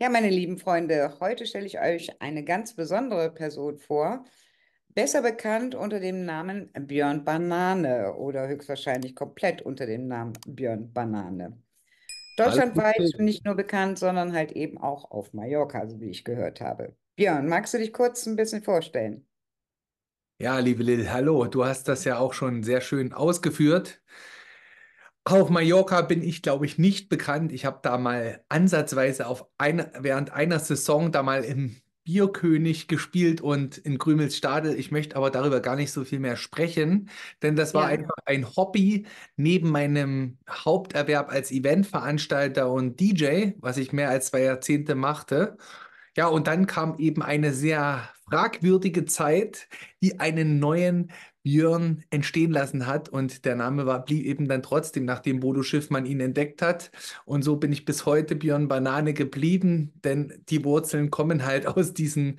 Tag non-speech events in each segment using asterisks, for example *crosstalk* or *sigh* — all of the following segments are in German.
Ja, meine lieben Freunde, heute stelle ich euch eine ganz besondere Person vor, besser bekannt unter dem Namen Björn Banane oder höchstwahrscheinlich komplett unter dem Namen Björn Banane. Deutschlandweit nicht nur bekannt, sondern halt eben auch auf Mallorca, so wie ich gehört habe. Björn, magst du dich kurz ein bisschen vorstellen? Ja, liebe Lil, hallo. Du hast das ja auch schon sehr schön ausgeführt. Auf Mallorca bin ich, glaube ich, nicht bekannt. Ich habe da mal ansatzweise auf eine, während einer Saison da mal im Bierkönig gespielt und in Krümels Ich möchte aber darüber gar nicht so viel mehr sprechen, denn das war ja. einfach ein Hobby neben meinem Haupterwerb als Eventveranstalter und DJ, was ich mehr als zwei Jahrzehnte machte. Ja, und dann kam eben eine sehr fragwürdige Zeit, die einen neuen Björn entstehen lassen hat. Und der Name war, blieb eben dann trotzdem, nachdem Bodo Schiffmann ihn entdeckt hat. Und so bin ich bis heute Björn Banane geblieben, denn die Wurzeln kommen halt aus diesem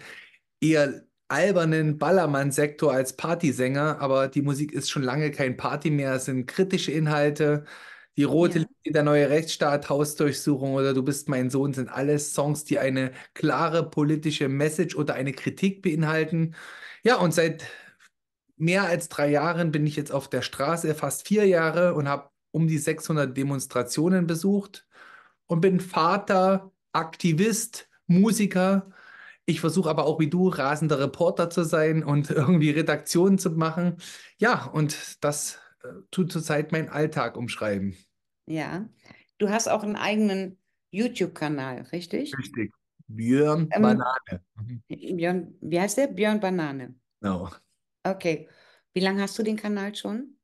eher albernen Ballermann-Sektor als Partysänger. Aber die Musik ist schon lange kein Party mehr, es sind kritische Inhalte. Die rote ja. Linie, der neue Rechtsstaat, Hausdurchsuchung oder Du bist mein Sohn sind alles Songs, die eine klare politische Message oder eine Kritik beinhalten. Ja, und seit mehr als drei Jahren bin ich jetzt auf der Straße, fast vier Jahre und habe um die 600 Demonstrationen besucht und bin Vater, Aktivist, Musiker. Ich versuche aber auch wie du rasender Reporter zu sein und *laughs* irgendwie Redaktionen zu machen. Ja, und das äh, tut zurzeit meinen Alltag umschreiben. Ja, du hast auch einen eigenen YouTube-Kanal, richtig? Richtig. Björn ähm, Banane. Mhm. Björn, wie heißt der? Björn Banane. Genau. No. Okay. Wie lange hast du den Kanal schon?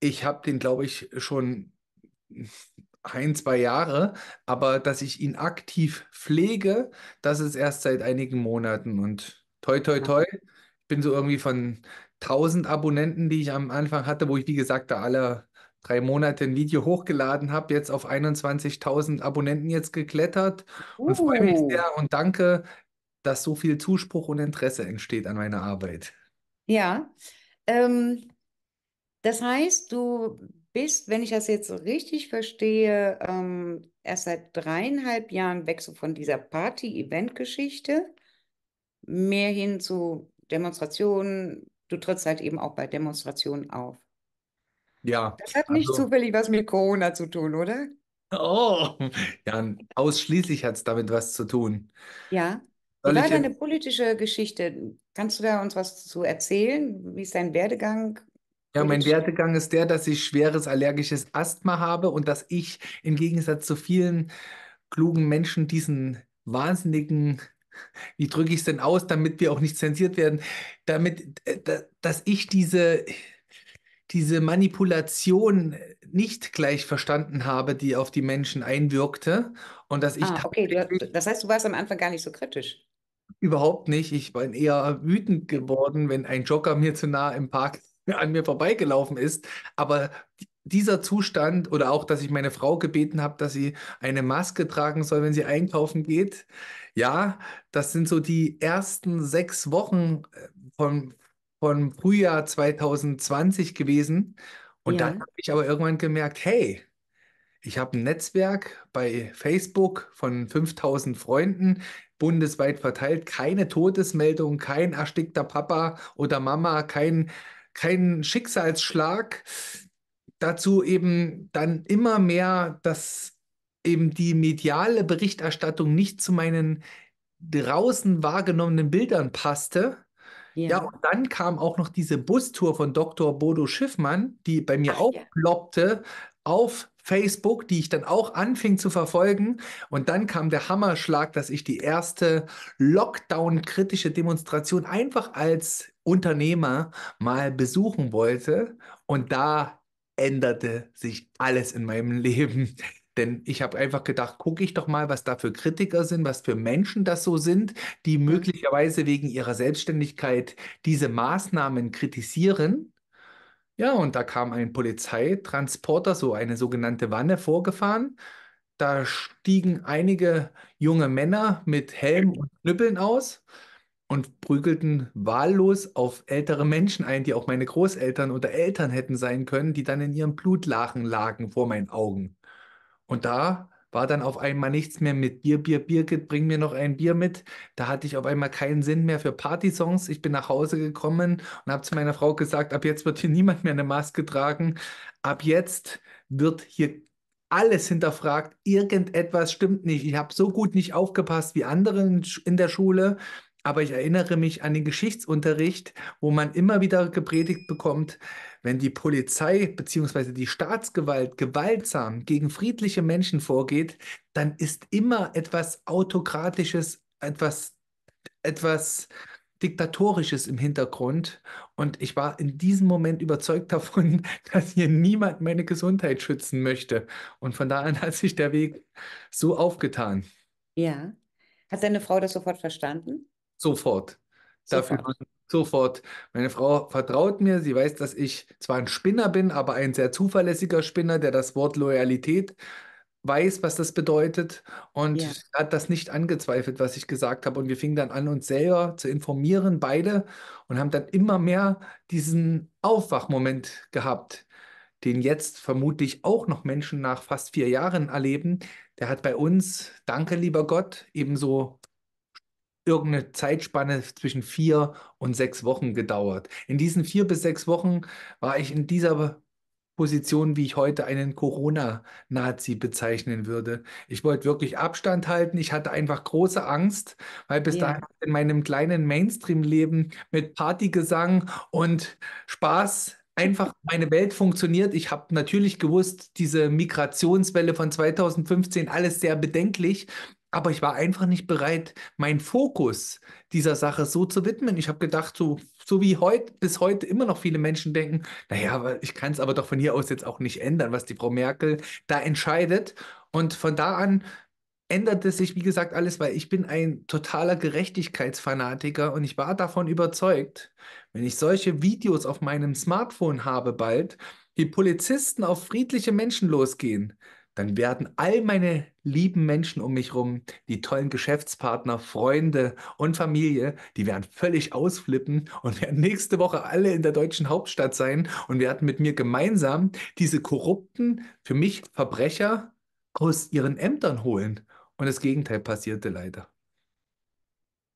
Ich habe den, glaube ich, schon ein, zwei Jahre, aber dass ich ihn aktiv pflege, das ist erst seit einigen Monaten. Und toi, toi, toi, ich bin so irgendwie von 1000 Abonnenten, die ich am Anfang hatte, wo ich, wie gesagt, da alle drei Monate ein Video hochgeladen habe, jetzt auf 21.000 Abonnenten jetzt geklettert uh. und freue mich uh. sehr und danke dass so viel Zuspruch und Interesse entsteht an meiner Arbeit. Ja, ähm, das heißt, du bist, wenn ich das jetzt richtig verstehe, ähm, erst seit dreieinhalb Jahren weg so von dieser Party-Event-Geschichte mehr hin zu Demonstrationen. Du trittst halt eben auch bei Demonstrationen auf. Ja. Das hat nicht also, zufällig was mit Corona zu tun, oder? Oh, ja, ausschließlich hat es damit was zu tun. Ja. Wie war deine politische Geschichte? Kannst du da uns was zu erzählen? Wie ist dein Werdegang? Ja, mein Werdegang ist der, dass ich schweres allergisches Asthma habe und dass ich im Gegensatz zu vielen klugen Menschen diesen wahnsinnigen, *laughs* wie drücke ich es denn aus, damit wir auch nicht zensiert werden, damit, äh, dass ich diese, diese Manipulation nicht gleich verstanden habe, die auf die Menschen einwirkte und dass ich... Ah, okay, das heißt, du warst am Anfang gar nicht so kritisch. Überhaupt nicht. Ich bin eher wütend geworden, wenn ein Jogger mir zu nah im Park *laughs* an mir vorbeigelaufen ist. Aber dieser Zustand oder auch, dass ich meine Frau gebeten habe, dass sie eine Maske tragen soll, wenn sie einkaufen geht. Ja, das sind so die ersten sechs Wochen äh, von, von Frühjahr 2020 gewesen. Und ja. dann habe ich aber irgendwann gemerkt, hey, ich habe ein Netzwerk bei Facebook von 5000 Freunden bundesweit verteilt. Keine Todesmeldung, kein erstickter Papa oder Mama, kein, kein Schicksalsschlag. Dazu eben dann immer mehr, dass eben die mediale Berichterstattung nicht zu meinen draußen wahrgenommenen Bildern passte. Yeah. Ja, und dann kam auch noch diese Bustour von Dr. Bodo Schiffmann, die bei mir Ach, aufploppte yeah. auf Facebook, die ich dann auch anfing zu verfolgen. Und dann kam der Hammerschlag, dass ich die erste Lockdown-kritische Demonstration einfach als Unternehmer mal besuchen wollte. Und da änderte sich alles in meinem *laughs* Leben. Denn ich habe einfach gedacht, gucke ich doch mal, was da für Kritiker sind, was für Menschen das so sind, die mhm. möglicherweise wegen ihrer Selbstständigkeit diese Maßnahmen kritisieren. Ja, und da kam ein Polizeitransporter, so eine sogenannte Wanne, vorgefahren. Da stiegen einige junge Männer mit Helmen und Knüppeln aus und prügelten wahllos auf ältere Menschen ein, die auch meine Großeltern oder Eltern hätten sein können, die dann in ihrem Blutlachen lagen vor meinen Augen. Und da war dann auf einmal nichts mehr mit Bier, Bier, Bier, bring mir noch ein Bier mit. Da hatte ich auf einmal keinen Sinn mehr für Partysongs. Ich bin nach Hause gekommen und habe zu meiner Frau gesagt, ab jetzt wird hier *laughs* niemand mehr eine Maske tragen. Ab jetzt wird hier alles hinterfragt. Irgendetwas stimmt nicht. Ich habe so gut nicht aufgepasst wie andere in der Schule. Aber ich erinnere mich an den Geschichtsunterricht, wo man immer wieder gepredigt bekommt, wenn die Polizei bzw. die Staatsgewalt gewaltsam gegen friedliche Menschen vorgeht, dann ist immer etwas Autokratisches, etwas, etwas Diktatorisches im Hintergrund. Und ich war in diesem Moment überzeugt davon, *laughs* dass hier niemand meine Gesundheit schützen möchte. Und von da an hat sich der Weg so aufgetan. Ja. Hat deine Frau das sofort verstanden? Sofort. Dafür sofort. Meine Frau vertraut mir. Sie weiß, dass ich zwar ein Spinner bin, aber ein sehr zuverlässiger Spinner, der das Wort Loyalität weiß, was das bedeutet und ja. hat das nicht angezweifelt, was ich gesagt habe. Und wir fingen dann an, uns selber zu informieren, beide, und haben dann immer mehr diesen Aufwachmoment gehabt, den jetzt vermutlich auch noch Menschen nach fast vier Jahren erleben. Der hat bei uns, danke lieber Gott, ebenso irgendeine Zeitspanne zwischen vier und sechs Wochen gedauert. In diesen vier bis sechs Wochen war ich in dieser Position, wie ich heute einen Corona-Nazi bezeichnen würde. Ich wollte wirklich Abstand halten. Ich hatte einfach große Angst, weil bis ja. dahin in meinem kleinen Mainstream-Leben mit Partygesang und Spaß einfach meine Welt funktioniert. Ich habe natürlich gewusst, diese Migrationswelle von 2015, alles sehr bedenklich. Aber ich war einfach nicht bereit, meinen Fokus dieser Sache so zu widmen. Ich habe gedacht, so, so wie heute, bis heute immer noch viele Menschen denken, naja, ich kann es aber doch von hier aus jetzt auch nicht ändern, was die Frau Merkel da entscheidet. Und von da an änderte sich, wie gesagt, alles, weil ich bin ein totaler Gerechtigkeitsfanatiker und ich war davon überzeugt, wenn ich solche Videos auf meinem Smartphone habe bald, wie Polizisten auf friedliche Menschen losgehen, dann werden all meine lieben Menschen um mich rum, die tollen Geschäftspartner, Freunde und Familie, die werden völlig ausflippen und werden nächste Woche alle in der deutschen Hauptstadt sein und werden mit mir gemeinsam diese korrupten, für mich Verbrecher aus ihren Ämtern holen. Und das Gegenteil passierte leider.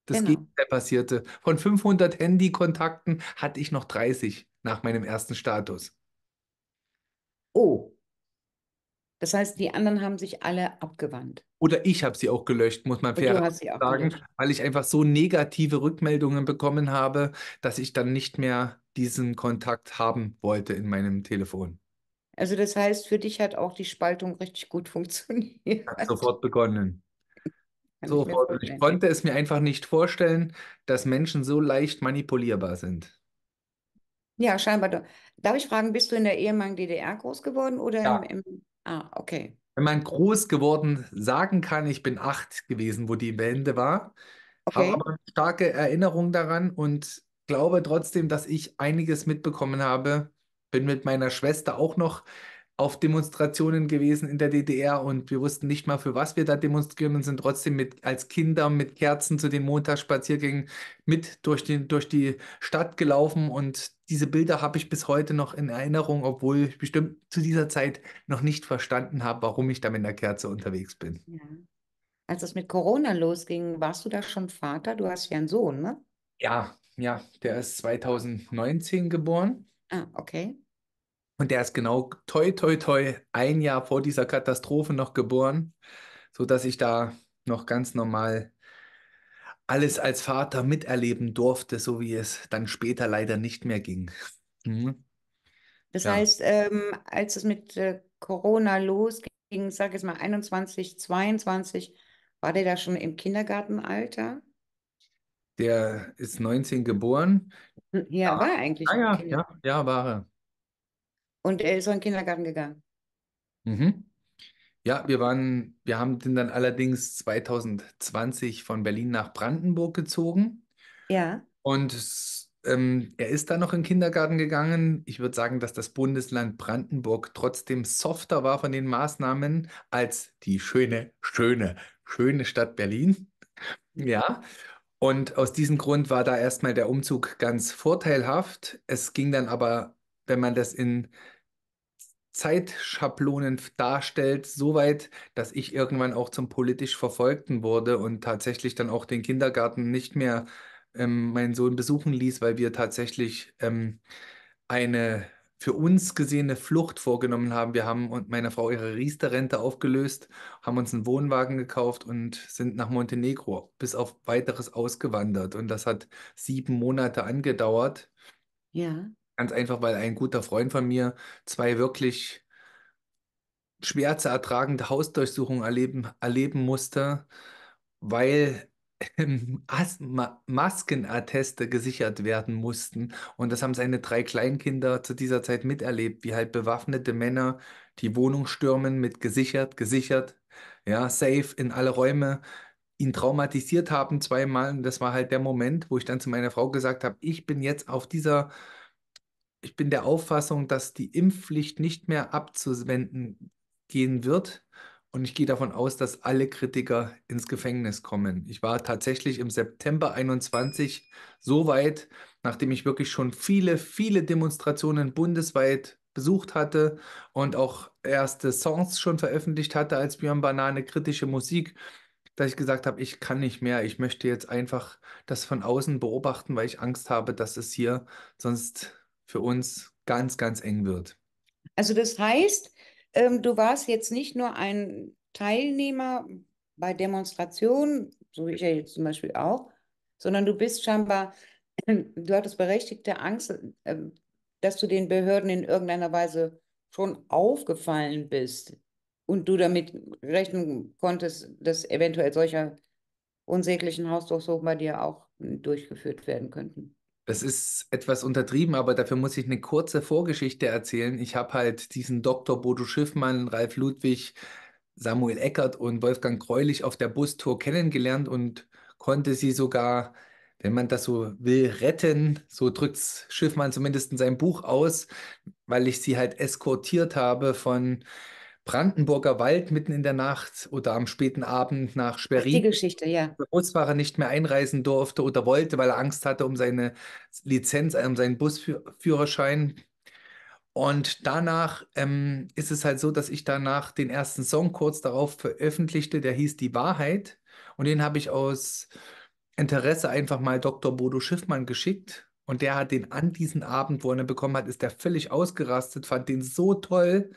Das genau. Gegenteil passierte. Von 500 Handykontakten hatte ich noch 30 nach meinem ersten Status. Oh, das heißt, die anderen haben sich alle abgewandt. Oder ich habe sie auch gelöscht, muss man fair sagen, weil ich einfach so negative Rückmeldungen bekommen habe, dass ich dann nicht mehr diesen Kontakt haben wollte in meinem Telefon. Also das heißt, für dich hat auch die Spaltung richtig gut *laughs* funktioniert. Hat sofort begonnen. *laughs* Sofort. Ich, ich konnte es mir einfach nicht vorstellen, dass Menschen so leicht manipulierbar sind. Ja, scheinbar. Darf ich fragen, bist du in der ehemaligen DDR groß geworden oder ja. im, im Ah, okay. Wenn man groß geworden sagen kann, ich bin acht gewesen, wo die Wende war, okay. habe aber eine starke Erinnerung daran und glaube trotzdem, dass ich einiges mitbekommen habe. Bin mit meiner Schwester auch noch auf Demonstrationen gewesen in der DDR und wir wussten nicht mal, für was wir da demonstrieren und sind trotzdem mit, als Kinder mit Kerzen zu den Montagsspaziergängen mit durch, den, durch die Stadt gelaufen und diese Bilder habe ich bis heute noch in Erinnerung, obwohl ich bestimmt zu dieser Zeit noch nicht verstanden habe, warum ich da mit der Kerze unterwegs bin. Ja. Als es mit Corona losging, warst du da schon Vater? Du hast ja einen Sohn, ne? Ja, ja, der ist 2019 geboren. Ah, okay. Und der ist genau toi toi toi ein Jahr vor dieser Katastrophe noch geboren, sodass ich da noch ganz normal alles als Vater miterleben durfte, so wie es dann später leider nicht mehr ging. Mhm. Das ja. heißt, ähm, als es mit äh, Corona losging, sag ich mal 21, 22, war der da schon im Kindergartenalter? Der ist 19 geboren. Hm, ja, war er eigentlich. Ah, ja, ja, ja, war er. Und er ist auch in den Kindergarten gegangen. Mhm. Ja, wir waren, wir haben den dann allerdings 2020 von Berlin nach Brandenburg gezogen. Ja. Und ähm, er ist dann noch in den Kindergarten gegangen. Ich würde sagen, dass das Bundesland Brandenburg trotzdem softer war von den Maßnahmen als die schöne, schöne, schöne Stadt Berlin. *laughs* Ja. Und aus diesem Grund war da erstmal der Umzug ganz vorteilhaft. Es ging dann aber, wenn man das in Zeitschablonen darstellt, soweit, dass ich irgendwann auch zum politisch Verfolgten wurde und tatsächlich dann auch den Kindergarten nicht mehr ähm, meinen Sohn besuchen ließ, weil wir tatsächlich ähm, eine für uns gesehene Flucht vorgenommen haben. Wir haben und meine Frau ihre Riester-Rente aufgelöst, haben uns einen Wohnwagen gekauft und sind nach Montenegro bis auf weiteres ausgewandert. Und das hat sieben Monate angedauert. Ja. Ganz einfach, weil ein guter Freund von mir zwei wirklich schwer zu ertragende Hausdurchsuchungen erleben, erleben musste, weil *laughs* Maskenatteste gesichert werden mussten. Und das haben seine drei Kleinkinder zu dieser Zeit miterlebt, wie halt bewaffnete Männer die Wohnung stürmen mit gesichert, gesichert, ja, safe in alle Räume, ihn traumatisiert haben zweimal. Und das war halt der Moment, wo ich dann zu meiner Frau gesagt habe, ich bin jetzt auf dieser ich bin der Auffassung, dass die Impfpflicht nicht mehr abzuwenden gehen wird. Und ich gehe davon aus, dass alle Kritiker ins Gefängnis kommen. Ich war tatsächlich im September 21 so weit, nachdem ich wirklich schon viele, viele Demonstrationen bundesweit besucht hatte und auch erste Songs schon veröffentlicht hatte als Björn Banane kritische Musik, dass ich gesagt habe, ich kann nicht mehr, ich möchte jetzt einfach das von außen beobachten, weil ich Angst habe, dass es hier sonst für uns ganz, ganz eng wird. Also das heißt, ähm, du warst jetzt nicht nur ein Teilnehmer bei Demonstrationen, so wie ich ja jetzt zum Beispiel auch, sondern du bist scheinbar, *clears throat* du hattest berechtigte Angst, äh, dass du den Behörden in irgendeiner Weise schon aufgefallen bist und du damit rechnen konntest, dass eventuell solcher unsäglichen Hausdurchsuchungen bei dir auch durchgeführt werden könnten das ist etwas untertrieben, aber dafür muss ich eine kurze Vorgeschichte erzählen. Ich habe halt diesen Dr. Bodo Schiffmann, Ralf Ludwig, Samuel Eckert und Wolfgang Greulich auf der Bustour kennengelernt und konnte sie sogar, wenn man das so will, retten. So drückt Schiffmann zumindest in seinem Buch aus, weil ich sie halt eskortiert habe von Brandenburger Wald mitten in der Nacht oder am späten Abend nach Schwerin. die Geschichte, ja. Der Busfahrer nicht mehr einreisen durfte oder wollte, weil er Angst hatte um seine Lizenz, äh, um seinen Busführerschein. Und danach ähm, ist es halt so, dass ich danach den ersten Song kurz darauf veröffentlichte, der hieß Die Wahrheit. Und den habe ich aus Interesse einfach mal Dr. Bodo Schiffmann geschickt. Und der hat den an diesen Abend, wo er ihn bekommen hat, ist der völlig ausgerastet, fand den so toll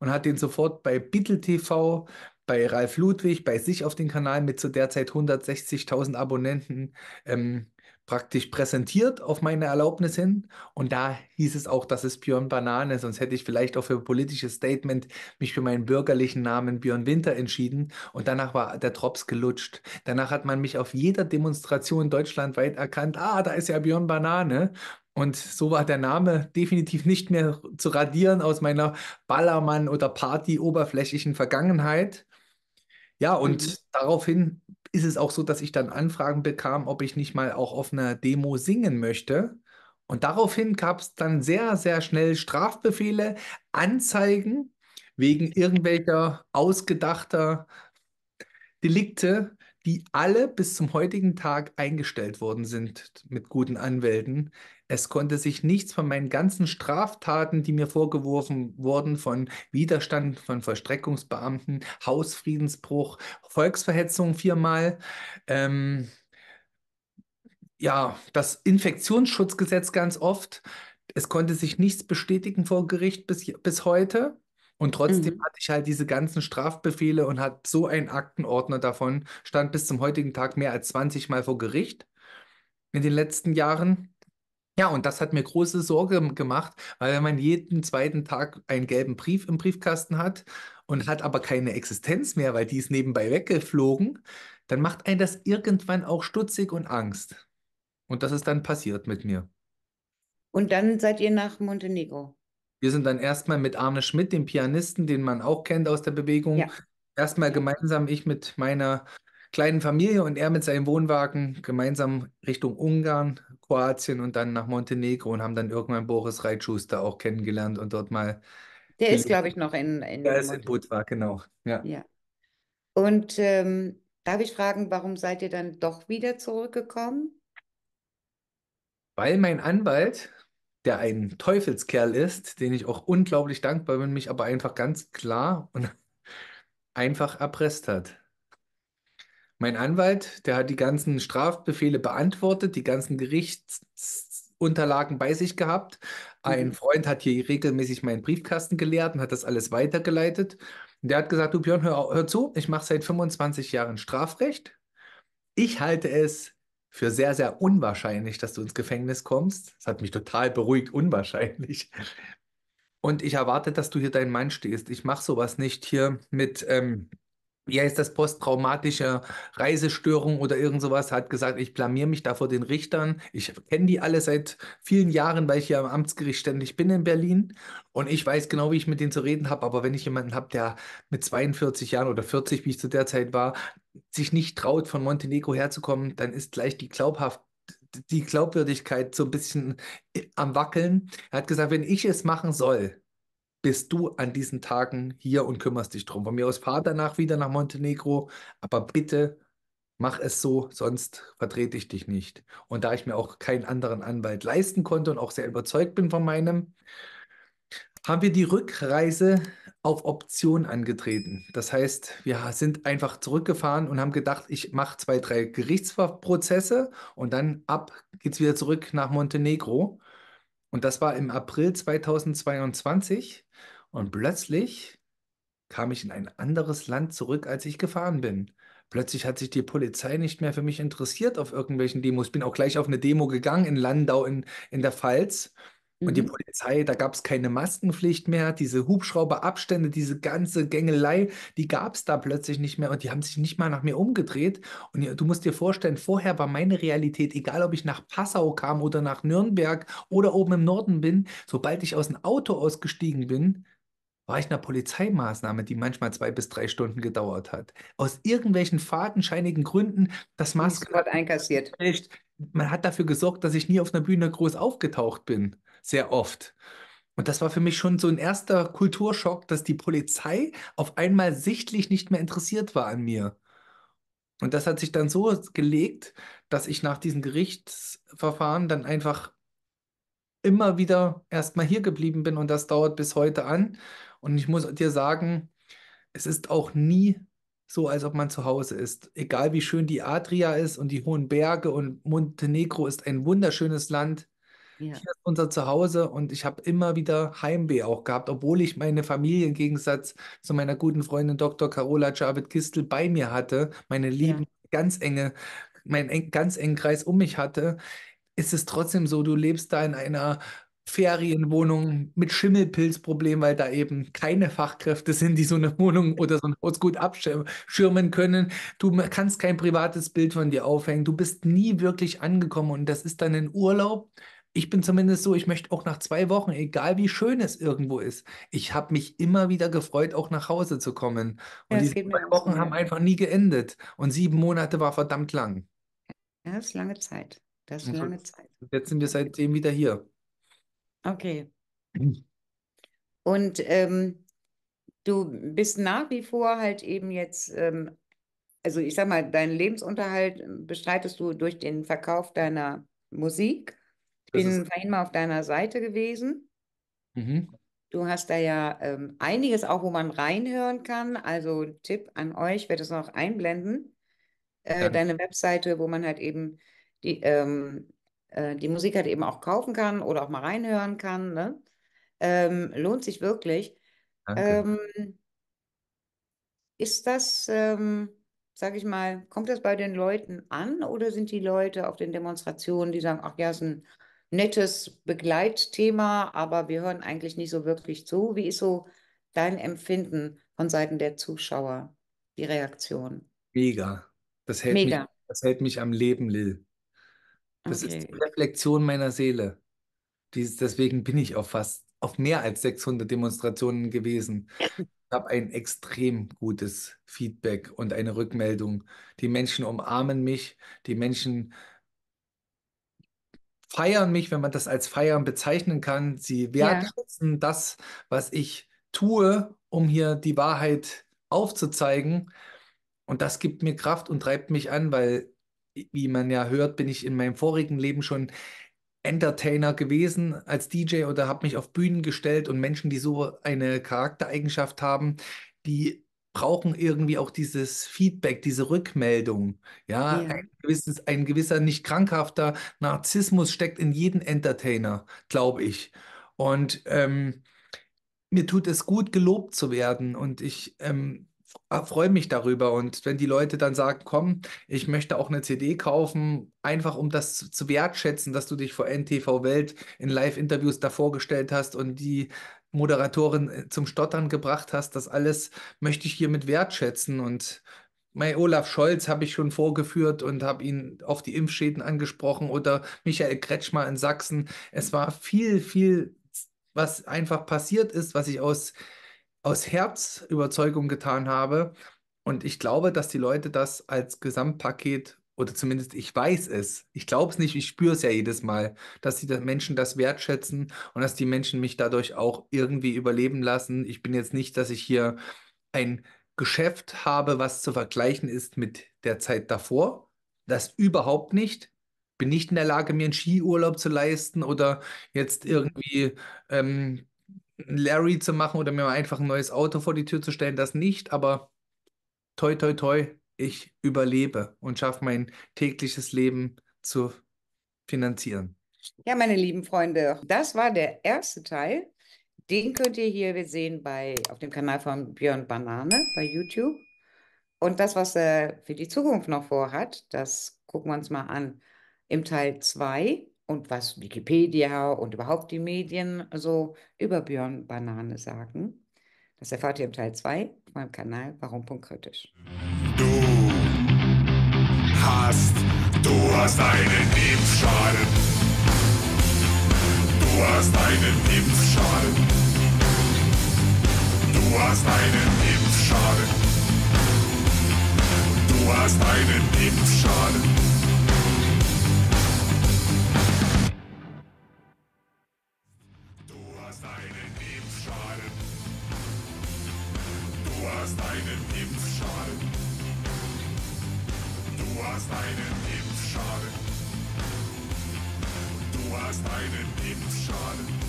und hat den sofort bei Bittel TV, bei Ralf Ludwig, bei sich auf dem Kanal mit zu so der Zeit 160.000 Abonnenten ähm, praktisch präsentiert auf meine Erlaubnis hin. Und da hieß es auch, dass es Björn Banane, ist. sonst hätte ich vielleicht auch für ein politisches Statement mich für meinen bürgerlichen Namen Björn Winter entschieden. Und danach war der Drops gelutscht. Danach hat man mich auf jeder Demonstration deutschlandweit erkannt, ah, da ist ja Björn Banane. Und so war der Name definitiv nicht mehr zu radieren aus meiner Ballermann- oder Party-oberflächlichen Vergangenheit. Ja, und mhm. daraufhin ist es auch so, dass ich dann Anfragen bekam, ob ich nicht mal auch auf einer Demo singen möchte. Und daraufhin gab es dann sehr, sehr schnell Strafbefehle, Anzeigen wegen irgendwelcher ausgedachter Delikte, die alle bis zum heutigen Tag eingestellt worden sind mit guten Anwälten. Es konnte sich nichts von meinen ganzen Straftaten, die mir vorgeworfen wurden, von Widerstand von Vollstreckungsbeamten, Hausfriedensbruch, Volksverhetzung viermal, ähm, ja, das Infektionsschutzgesetz ganz oft. Es konnte sich nichts bestätigen vor Gericht bis, bis heute. Und trotzdem mhm. hatte ich halt diese ganzen Strafbefehle und hat so einen Aktenordner davon, stand bis zum heutigen Tag mehr als 20 Mal vor Gericht in den letzten Jahren. Ja, und das hat mir große Sorge gemacht, weil wenn man jeden zweiten Tag einen gelben Brief im Briefkasten hat und hat aber keine Existenz mehr, weil die ist nebenbei weggeflogen, dann macht einen das irgendwann auch stutzig und Angst. Und das ist dann passiert mit mir. Und dann seid ihr nach Montenegro? Wir sind dann erstmal mit Arne Schmidt, dem Pianisten, den man auch kennt aus der Bewegung, ja. erstmal gemeinsam, ich mit meiner kleinen Familie und er mit seinem Wohnwagen gemeinsam Richtung Ungarn, Kroatien und dann nach Montenegro und haben dann irgendwann Boris Reitschuster auch kennengelernt und dort mal. Der gelebt. ist, glaube ich, noch in. in der ist in Budva, genau. Ja. ja. Und ähm, darf ich fragen, warum seid ihr dann doch wieder zurückgekommen? Weil mein Anwalt der ein Teufelskerl ist, den ich auch unglaublich dankbar bin, mich aber einfach ganz klar und *laughs* einfach erpresst hat. Mein Anwalt, der hat die ganzen Strafbefehle beantwortet, die ganzen Gerichtsunterlagen bei sich gehabt. Ein mhm. Freund hat hier regelmäßig meinen Briefkasten geleert und hat das alles weitergeleitet. Und der hat gesagt, du Björn, hör, hör zu, ich mache seit 25 Jahren Strafrecht. Ich halte es für sehr, sehr unwahrscheinlich, dass du ins Gefängnis kommst. Das hat mich total beruhigt, unwahrscheinlich. Und ich erwarte, dass du hier dein Mann stehst. Ich mache sowas nicht hier mit, ähm, wie heißt das, posttraumatische Reisestörung oder irgend sowas, hat gesagt, ich blamier mich da vor den Richtern. Ich kenne die alle seit vielen Jahren, weil ich hier am Amtsgericht ständig bin in Berlin. Und ich weiß genau, wie ich mit denen zu reden habe. Aber wenn ich jemanden habe, der mit 42 Jahren oder 40, wie ich zu der Zeit war, sich nicht traut, von Montenegro herzukommen, dann ist gleich die Glaubhaft die Glaubwürdigkeit so ein bisschen äh, am Wackeln. Er hat gesagt, wenn ich es machen soll, bist du an diesen Tagen hier und kümmerst dich drum. Von mir aus fahr danach wieder nach Montenegro, aber bitte mach es so, sonst vertrete ich dich nicht. Und da ich mir auch keinen anderen Anwalt leisten konnte und auch sehr überzeugt bin von meinem, haben wir die Rückreise auf Option angetreten. Das heißt, wir sind einfach zurückgefahren und haben gedacht, ich mache zwei, drei Gerichtsprozesse und dann ab geht's wieder zurück nach Montenegro. Und das war im April 2022. Und plötzlich kam ich in ein anderes Land zurück, als ich gefahren bin. Plötzlich hat sich die Polizei nicht mehr für mich interessiert auf irgendwelchen Demos. Ich bin auch gleich auf eine Demo gegangen in Landau in, in der Pfalz und die mhm. Polizei, da gab es keine Maskenpflicht mehr, diese Hubschrauberabstände, diese ganze Gängelei, die gab es da plötzlich nicht mehr und die haben sich nicht mal nach mir umgedreht. Und du musst dir vorstellen, vorher war meine Realität, egal ob ich nach Passau kam oder nach Nürnberg oder oben im Norden bin, sobald ich aus dem Auto ausgestiegen bin, war ich einer Polizeimaßnahme, die manchmal zwei bis drei Stunden gedauert hat. Aus irgendwelchen fadenscheinigen Gründen, das Masken. Das einkassiert. Man hat dafür gesorgt, dass ich nie auf einer Bühne groß aufgetaucht bin sehr oft. Und das war für mich schon so ein erster Kulturschock, dass die Polizei auf einmal sichtlich nicht mehr interessiert war an mir. Und das hat sich dann so gelegt, dass ich nach diesen Gerichtsverfahren dann einfach immer wieder erstmal hier geblieben bin und das dauert bis heute an. Und ich muss dir sagen, es ist auch nie so, als ob man zu Hause ist. Egal wie schön die Adria ist und die hohen Berge und Montenegro ist ein wunderschönes Land. Ja. Hier ist unser Zuhause und ich habe immer wieder Heimweh auch gehabt, obwohl ich meine Familie im Gegensatz zu meiner guten Freundin Dr. Carola Javid-Kistel bei mir hatte, meine lieben, ja. ganz enge, meinen eng, ganz engen Kreis um mich hatte, ist es trotzdem so, du lebst da in einer Ferienwohnung mit Schimmelpilzproblem, weil da eben keine Fachkräfte sind, die so eine Wohnung oder so ein Haus gut abschirmen können. Du kannst kein privates Bild von dir aufhängen. Du bist nie wirklich angekommen und das ist dann ein Urlaub, ich bin zumindest so, ich möchte auch nach zwei Wochen, egal wie schön es irgendwo ist, ich habe mich immer wieder gefreut, auch nach Hause zu kommen. Und ja, diese zwei Wochen haben einfach nie geendet. Und sieben Monate war verdammt lang. Ja, das ist lange Zeit. Das ist also, lange Zeit. Jetzt sind wir seitdem wieder hier. Okay. *clears throat* Und ähm, du bist nach wie vor halt eben jetzt, ähm, also ich sag mal, deinen Lebensunterhalt ähm, bestreitest du durch den Verkauf deiner Musik. Ich bin ist... auf deiner Seite gewesen. Mhm. Du hast da ja ähm, einiges auch, wo man reinhören kann. Also Tipp an euch, ich werde es noch einblenden. Äh, Deine Webseite, wo man halt eben die, ähm, äh, die Musik halt eben auch kaufen kann oder auch mal reinhören kann. Ne? Ähm, lohnt sich wirklich. Ähm, ist das, ähm, sag ich mal, kommt das bei den Leuten an oder sind die Leute auf den Demonstrationen, die sagen, ach ja, es ist ein nettes Begleitthema, aber wir hören eigentlich nicht so wirklich zu. Wie ist so dein Empfinden von Seiten der Zuschauer, die Reaktion? Mega. Das hält, Mega. Mich, das hält mich am Leben, Lil. Das okay. ist die Reflexion meiner Seele. Dies, deswegen bin ich auf fast auf mehr als 600 Demonstrationen gewesen. Ich habe ein extrem gutes Feedback und eine Rückmeldung. Die Menschen umarmen mich, die Menschen feiern mich, wenn man das als feiern bezeichnen kann. Sie wertschätzen ja. das, was ich tue, um hier die Wahrheit aufzuzeigen. Und das gibt mir Kraft und treibt mich an, weil, wie man ja hört, bin ich in meinem vorigen Leben schon Entertainer gewesen als DJ oder habe mich auf Bühnen gestellt und Menschen, die so eine Charaktereigenschaft haben, die brauchen irgendwie auch dieses Feedback, diese Rückmeldung. Ja, ja. Ein, gewisses, ein gewisser nicht krankhafter Narzissmus steckt in jedem Entertainer, glaube ich. Und ähm, mir tut es gut, gelobt zu werden und ich ähm, freue mich darüber. Und wenn die Leute dann sagen, komm, ich möchte auch eine CD kaufen, einfach um das zu, zu wertschätzen, dass du dich vor NTV Welt in Live-Interviews da vorgestellt hast und die Moderatorin äh, zum Stottern gebracht hast. Das alles möchte ich hiermit wertschätzen. Und mein Olaf Scholz habe ich schon vorgeführt und habe ihn auf die Impfschäden angesprochen oder Michael Kretschmer in Sachsen. Es war viel, viel, was einfach passiert ist, was ich aus, aus Herzüberzeugung getan habe. Und ich glaube, dass die Leute das als Gesamtpaket oder zumindest ich weiß es, ich glaube es nicht, ich spüre es ja jedes Mal, dass die Menschen das wertschätzen und dass die Menschen mich dadurch auch irgendwie überleben lassen. Ich bin jetzt nicht, dass ich hier ein Geschäft habe, was zu vergleichen ist mit der Zeit davor. Das überhaupt nicht. Bin nicht in der Lage, mir einen Skiurlaub zu leisten oder jetzt irgendwie ähm, Larry zu machen oder mir einfach ein neues Auto vor die Tür zu stellen. Das nicht, aber toi, toi, toi, ich überlebe und schaffe mein tägliches Leben zu finanzieren. Ja, meine lieben Freunde, das war der erste Teil. Den könnt ihr hier sehen bei, auf dem Kanal von Björn Banane bei YouTube. Und das, was er für die Zukunft noch vorhat, das gucken wir uns mal an im Teil 2 und was Wikipedia und überhaupt die Medien so über Björn Banane sagen. Das erfahrt ihr im Teil 2 auf meinem Kanal Warum.kritisch. Mhm. Du hast, du hast einen Impfschaden. Du hast einen Impfschaden. Du hast einen Impfschaden. Du hast einen Impfschaden. Du hast einen Impfschaden. Du hast einen Impfschaden. Du hast einen Impfschaden.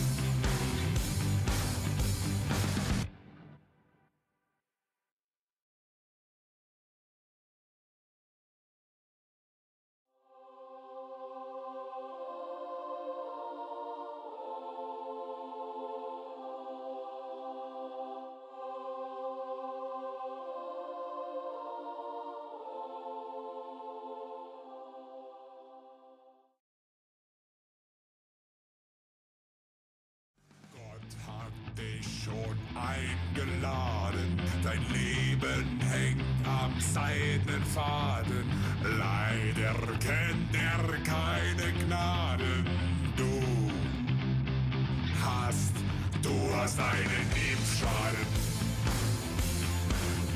dich schon eingeladen. Dein Leben hängt am seidenen Faden. Leider kennt er keine Gnaden. Du hast, du hast einen Impfschaden.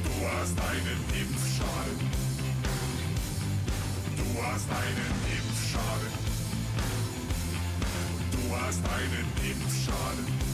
Du hast einen Impfschaden. Du hast einen Impfschaden. Du hast einen Impfschaden.